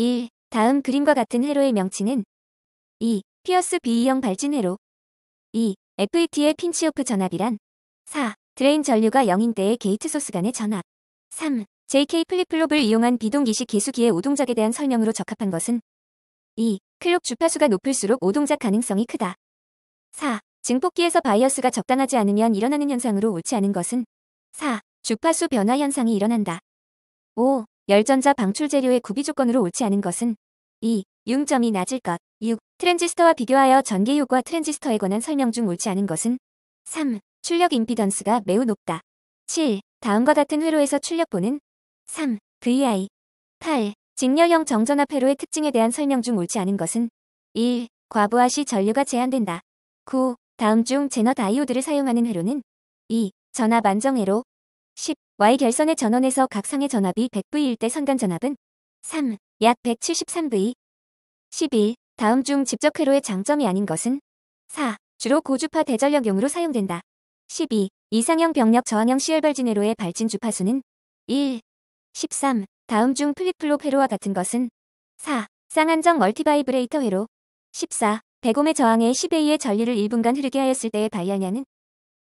1. 다음 그림과 같은 회로의 명칭은 2. 피어스 B형 발진 회로 2. FET의 핀치오프 전압이란 4. 드레인 전류가 0인 때의 게이트 소스 간의 전압 3. JK 플립플롭을 이용한 비동기식 계수기의 오동작에 대한 설명으로 적합한 것은 2. 클록 주파수가 높을수록 오동작 가능성이 크다. 4. 증폭기에서 바이어스가 적당하지 않으면 일어나는 현상으로 옳지 않은 것은 4. 주파수 변화 현상이 일어난다. 5. 열전자 방출 재료의 구비 조건으로 옳지 않은 것은 2. 유점이 낮을 것 6. 트랜지스터와 비교하여 전기효과 트랜지스터에 관한 설명 중 옳지 않은 것은 3. 출력 임피던스가 매우 높다. 7. 다음과 같은 회로에서 출력보는 3. VI 8. 직렬형 정전압 회로의 특징에 대한 설명 중 옳지 않은 것은 1. 과부하 시 전류가 제한된다. 9. 다음 중 제너 다이오드를 사용하는 회로는 2. 전압 안정 회로 10. Y 결선의 전원에서 각 상의 전압이 100V일 때선간 전압은 3, 약 173V. 11. 다음 중 직접 회로의 장점이 아닌 것은 4. 주로 고주파 대전력용으로 사용된다. 12. 이상형 병력 저항형 시열발진 회로의 발진 주파수는 1. 13. 다음 중 플립플롭 회로와 같은 것은 4. 쌍안정 멀티바이브레이터 회로 14. 100옴의 저항에 10A의 전류를 1분간 흐르게 하였을 때의 발열량은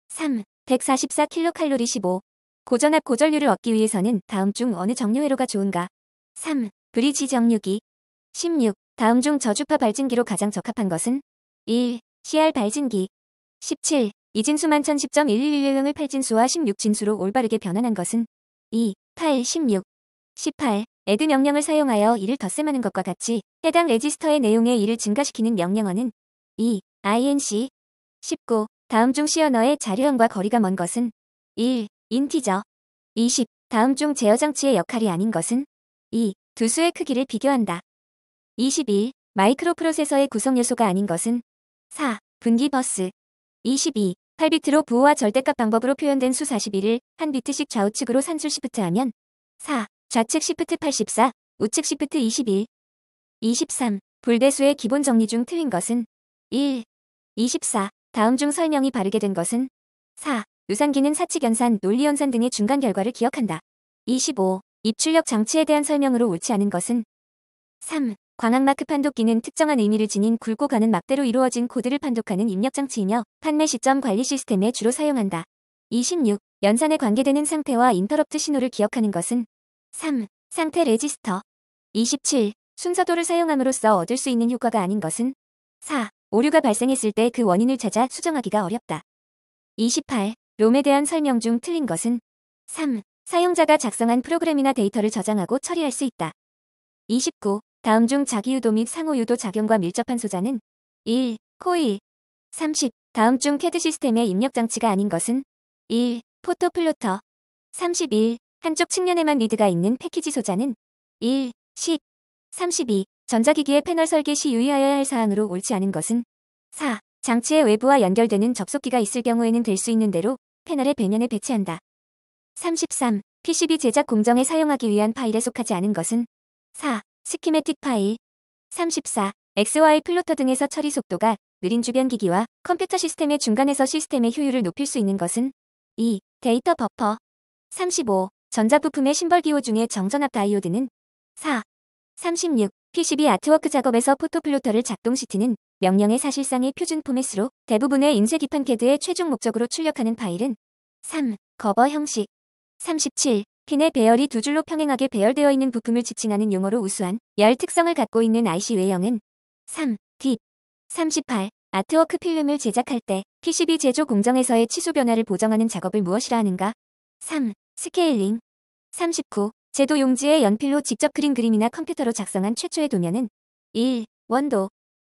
3. 144kcal 15. 고전압 고전류를 얻기 위해서는 다음 중 어느 정류회로가 좋은가? 3. 브리지 정류기 16. 다음 중 저주파 발진기로 가장 적합한 것은? 1. CR 발진기 17. 이진수만 1010.111을 8진수와 16진수로 올바르게 변환한 것은? 2. 8. 16. 18. 에드 명령을 사용하여 이를 덧셈하는 것과 같이 해당 레지스터의 내용의 이를 증가시키는 명령어는 2. INC 19. 다음 중시어너의 자료형과 거리가 먼 것은 1. 인티저 20. 다음 중 제어 장치의 역할이 아닌 것은 2. 두 수의 크기를 비교한다. 21. 마이크로 프로세서의 구성 요소가 아닌 것은 4. 분기 버스 22. 8비트로 부호와 절대값 방법으로 표현된 수 41을 한 비트씩 좌우측으로 산술 시프트하면 4. 좌측 시프트 84, 우측 시프트 21 23. 불대수의 기본 정리 중 틀린 것은 1. 24. 다음 중 설명이 바르게 된 것은 4. 유산기는 사치견산 논리연산 등의 중간 결과를 기억한다. 25. 입출력 장치에 대한 설명으로 옳지 않은 것은 3. 광학마크 판독기는 특정한 의미를 지닌 굵고 가는 막대로 이루어진 코드를 판독하는 입력장치이며 판매 시점 관리 시스템에 주로 사용한다. 26. 연산에 관계되는 상태와 인터럽트 신호를 기억하는 것은 3. 상태 레지스터 27. 순서도를 사용함으로써 얻을 수 있는 효과가 아닌 것은 4. 오류가 발생했을 때 그 원인을 찾아 수정하기가 어렵다. 28. 롬에 대한 설명 중 틀린 것은 3. 사용자가 작성한 프로그램이나 데이터를 저장하고 처리할 수 있다. 29. 다음 중 자기 유도 및 상호 유도 작용과 밀접한 소자는 1. 코일 30. 다음 중 캐드 시스템의 입력 장치가 아닌 것은 1. 포토 플로터 31. 한쪽 측면에만 리드가 있는 패키지 소자는 1. 10 32. 전자기기의 패널 설계 시 유의하여야 할 사항으로 옳지 않은 것은 4. 장치의 외부와 연결되는 접속기가 있을 경우에는 될 수 있는 대로 패널의 배면에 배치한다. 33. PCB 제작 공정에 사용하기 위한 파일에 속하지 않은 것은 4. 스키메틱 파일 34. XY 플로터 등에서 처리 속도가 느린 주변 기기와 컴퓨터 시스템의 중간에서 시스템의 효율을 높일 수 있는 것은 2. 데이터 버퍼 35. 전자부품의 심벌 기호 중에 정전압 다이오드는 4. 36. PCB 아트워크 작업에서 포토플로터를 작동시키는 명령의 사실상의 표준 포맷으로 대부분의 인쇄 기판캐드의 최종 목적으로 출력하는 파일은 3. 커버 형식 37. 핀의 배열이 두 줄로 평행하게 배열되어 있는 부품을 지칭하는 용어로 우수한 열 특성을 갖고 있는 IC 외형은 3. 딥 38. 아트워크 필름을 제작할 때 PCB 제조 공정에서의 치수 변화를 보정하는 작업을 무엇이라 하는가? 3. 스케일링 39. 제도 용지에 연필로 직접 그린 그림이나 컴퓨터로 작성한 최초의 도면은 1. 원도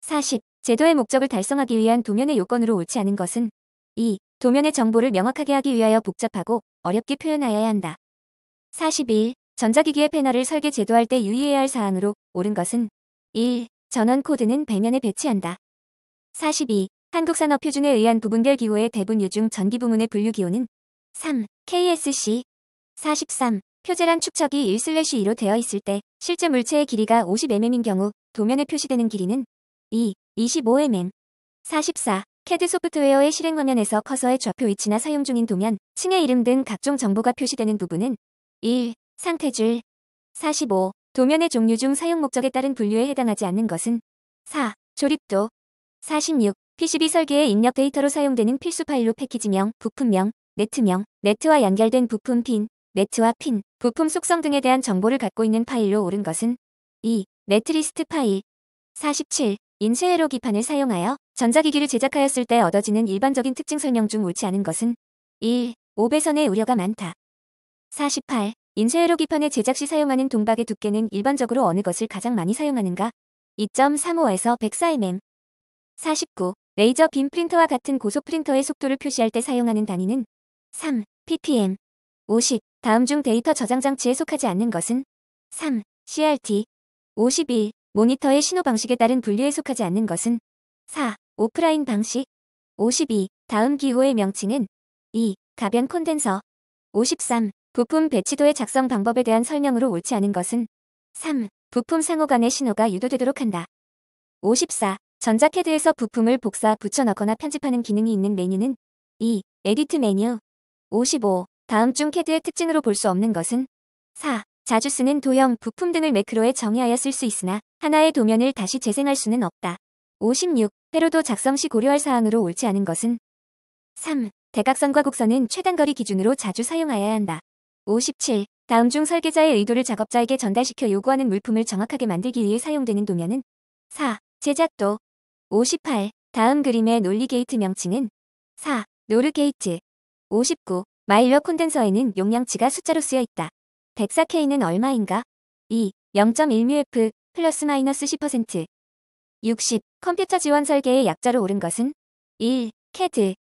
40. 제도의 목적을 달성하기 위한 도면의 요건으로 옳지 않은 것은 2. 도면의 정보를 명확하게 하기 위하여 복잡하고 어렵게 표현하여야 한다. 41. 전자기기의 패널을 설계 제도할 때 유의해야 할 사항으로 옳은 것은 1. 전원 코드는 배면에 배치한다. 42. 한국산업표준에 의한 부분별 기호의 대분류 중 전기 부문의 분류 기호는 3. KSC 43. 표제란 축척이 1-2로 되어 있을 때 실제 물체의 길이가 50mm인 경우 도면에 표시되는 길이는 2. 25mm 44. 캐드 소프트웨어의 실행 화면에서 커서의 좌표 위치나 사용 중인 도면, 층의 이름 등 각종 정보가 표시되는 부분은 1. 상태줄 45. 도면의 종류 중 사용 목적에 따른 분류에 해당하지 않는 것은 4. 조립도 46. PCB 설계에 입력 데이터로 사용되는 필수 파일로 패키지명, 부품명, 네트명, 네트와 연결된 부품 핀, 네트와 핀, 부품 속성 등에 대한 정보를 갖고 있는 파일로 옳은 것은 2. 네트리스트 파일 47. 인쇄회로 기판을 사용하여 전자기기를 제작하였을 때 얻어지는 일반적인 특징 설명 중 옳지 않은 것은 1. 5배선의 우려가 많다. 48. 인쇄회로 기판의 제작 시 사용하는 동박의 두께는 일반적으로 어느 것을 가장 많이 사용하는가? 2.35에서 104mm 49. 레이저 빔 프린터와 같은 고속 프린터의 속도를 표시할 때 사용하는 단위는 3. ppm 50. 다음 중 데이터 저장 장치에 속하지 않는 것은 3. CRT 51. 모니터의 신호 방식에 따른 분류에 속하지 않는 것은 4. 오프라인 방식 52. 다음 기호의 명칭은 2. 가변 콘덴서 53. 부품 배치도의 작성 방법에 대한 설명으로 옳지 않은 것은 3. 부품 상호 간의 신호가 유도되도록 한다. 54. 전자캐드에서 부품을 복사 붙여넣거나 편집하는 기능이 있는 메뉴는 2. 에디트 메뉴 55. 다음 중 캐드의 특징으로 볼 수 없는 것은 4. 자주 쓰는 도형, 부품 등을 매크로에 정의하여 쓸 수 있으나 하나의 도면을 다시 재생할 수는 없다. 56. 회로도 작성 시 고려할 사항으로 옳지 않은 것은 3. 대각선과 곡선은 최단거리 기준으로 자주 사용하여야 한다. 57. 다음 중 설계자의 의도를 작업자에게 전달시켜 요구하는 물품을 정확하게 만들기 위해 사용되는 도면은 4. 제작도 58. 다음 그림의 논리 게이트 명칭은 4. 노르 게이트 59. 마일러 콘덴서에는 용량치가 숫자로 쓰여 있다. 104K는 얼마인가? 2. 0.1µF 플러스 마이너스 10% 60. 컴퓨터 지원 설계의 약자로 오른 것은? 1. 캐드